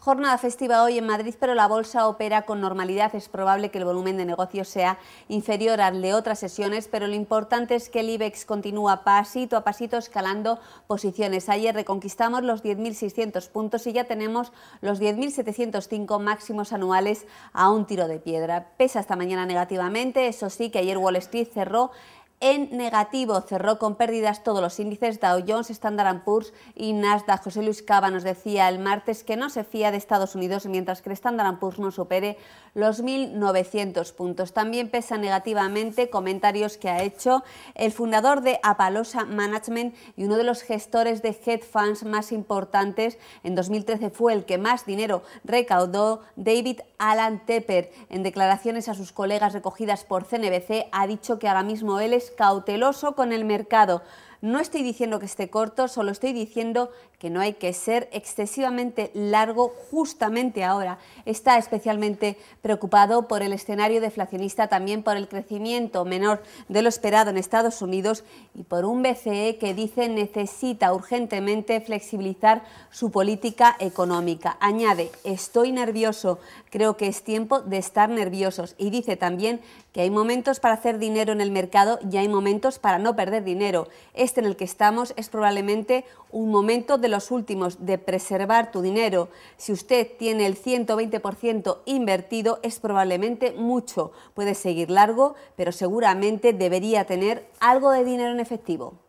Jornada festiva hoy en Madrid, pero la bolsa opera con normalidad. Es probable que el volumen de negocio sea inferior al de otras sesiones, pero lo importante es que el IBEX continúa pasito a pasito escalando posiciones. Ayer reconquistamos los 10.600 puntos y ya tenemos los 10.705 máximos anuales a un tiro de piedra. Pesa esta mañana negativamente, eso sí que ayer Wall Street cerró en negativo. Cerró con pérdidas todos los índices Dow Jones, Standard Poor's y Nasdaq. José Luis Cava nos decía el martes que no se fía de Estados Unidos mientras que el Standard Poor's no supere los 1.900 puntos. También pesa negativamente comentarios que ha hecho el fundador de Apalosa Management y uno de los gestores de hedge funds más importantes. En 2013 fue el que más dinero recaudó David Alan Tepper. En declaraciones a sus colegas recogidas por CNBC ha dicho que ahora mismo él es cauteloso con el mercado. No estoy diciendo que esté corto, solo estoy diciendo que no hay que ser excesivamente largo justamente ahora. Está especialmente preocupado por el escenario deflacionista, también por el crecimiento menor de lo esperado en Estados Unidos y por un BCE que dice necesita urgentemente flexibilizar su política económica. Añade, estoy nervioso, creo que es tiempo de estar nerviosos y dice también que hay momentos para hacer dinero en el mercado y hay momentos para no perder dinero este en el que estamos es probablemente un momento de los últimos de preservar tu dinero. Si usted tiene el 120% invertido es probablemente mucho. Puede seguir largo, pero seguramente debería tener algo de dinero en efectivo.